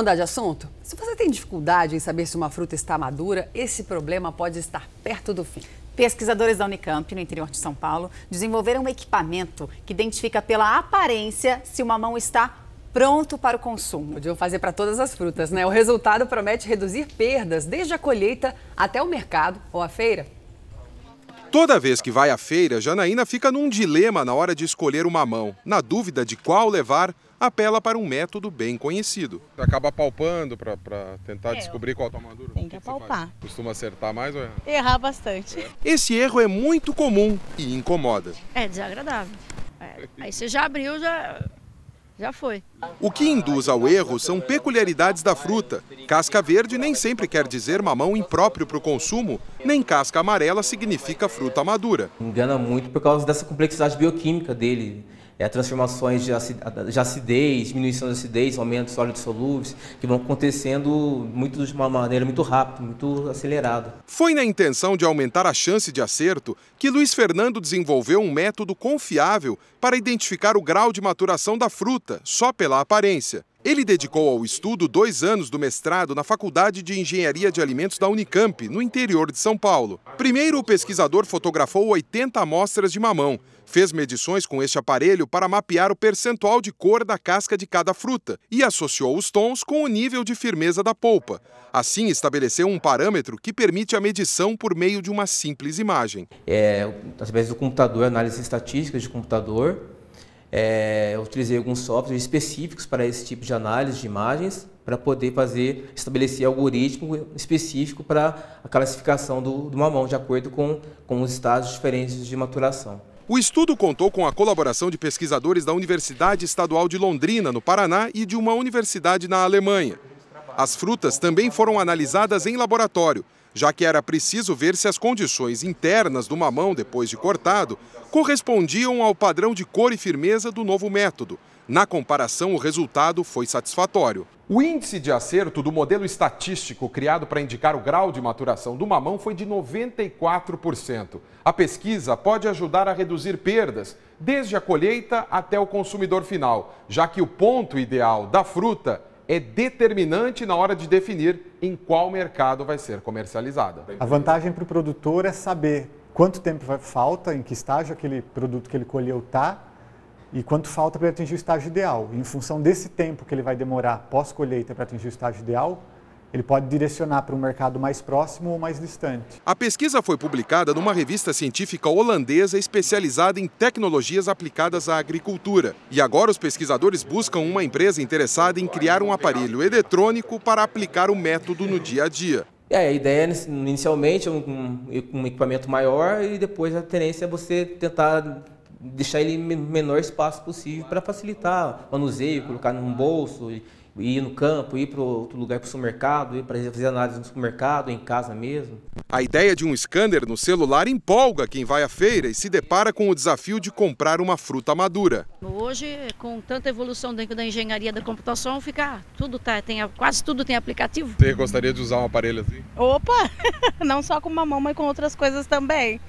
mudar de assunto? Se você tem dificuldade em saber se uma fruta está madura, esse problema pode estar perto do fim. Pesquisadores da Unicamp, no interior de São Paulo, desenvolveram um equipamento que identifica pela aparência se uma mão está pronto para o consumo. Podiam fazer para todas as frutas, né? O resultado promete reduzir perdas desde a colheita até o mercado ou a feira. Toda vez que vai à feira, Janaína fica num dilema na hora de escolher uma mão, na dúvida de qual levar apela para um método bem conhecido. acaba palpando para tentar é, descobrir qual a tua Tem que, que palpar. Costuma acertar mais ou errar? É? Errar bastante. Esse erro é muito comum e incomoda. É desagradável. É. Aí você já abriu, já... Já foi. O que induz ao erro são peculiaridades da fruta. Casca verde nem sempre quer dizer mamão impróprio para o consumo, nem casca amarela significa fruta madura. Engana muito por causa dessa complexidade bioquímica dele é, transformações de, de acidez, diminuição de acidez, aumento de sólidos solúveis, que vão acontecendo muito, de uma maneira muito rápida, muito acelerada. Foi na intenção de aumentar a chance de acerto que Luiz Fernando desenvolveu um método confiável para identificar o grau de maturação da fruta, só pela aparência. Ele dedicou ao estudo dois anos do mestrado na Faculdade de Engenharia de Alimentos da Unicamp, no interior de São Paulo. Primeiro, o pesquisador fotografou 80 amostras de mamão. Fez medições com este aparelho para mapear o percentual de cor da casca de cada fruta e associou os tons com o nível de firmeza da polpa. Assim, estabeleceu um parâmetro que permite a medição por meio de uma simples imagem. É, através do computador, análise estatística de computador, é, eu utilizei alguns softwares específicos para esse tipo de análise de imagens, para poder fazer, estabelecer algoritmo específico para a classificação do, do mamão, de acordo com, com os estágios diferentes de maturação. O estudo contou com a colaboração de pesquisadores da Universidade Estadual de Londrina, no Paraná, e de uma universidade na Alemanha. As frutas também foram analisadas em laboratório, já que era preciso ver se as condições internas do mamão depois de cortado correspondiam ao padrão de cor e firmeza do novo método. Na comparação, o resultado foi satisfatório. O índice de acerto do modelo estatístico criado para indicar o grau de maturação do mamão foi de 94%. A pesquisa pode ajudar a reduzir perdas, desde a colheita até o consumidor final, já que o ponto ideal da fruta é determinante na hora de definir em qual mercado vai ser comercializada. A vantagem para o produtor é saber quanto tempo falta, em que estágio aquele produto que ele colheu está e quanto falta para atingir o estágio ideal. E em função desse tempo que ele vai demorar pós-colheita para atingir o estágio ideal, ele pode direcionar para um mercado mais próximo ou mais distante. A pesquisa foi publicada numa revista científica holandesa especializada em tecnologias aplicadas à agricultura. E agora os pesquisadores buscam uma empresa interessada em criar um aparelho eletrônico para aplicar o método no dia a dia. É, a ideia inicialmente é um, um equipamento maior e depois a tendência é você tentar deixar ele menor espaço possível para facilitar o manuseio, colocar num bolso. E ir no campo, ir para outro lugar, para o supermercado, ir para fazer análise no supermercado, em casa mesmo. A ideia de um scanner no celular empolga quem vai à feira e se depara com o desafio de comprar uma fruta madura. Hoje, com tanta evolução dentro da engenharia da computação, fica tudo tá, tem, quase tudo tem aplicativo. Você gostaria de usar um aparelho assim? Opa, não só com mamão, mas com outras coisas também.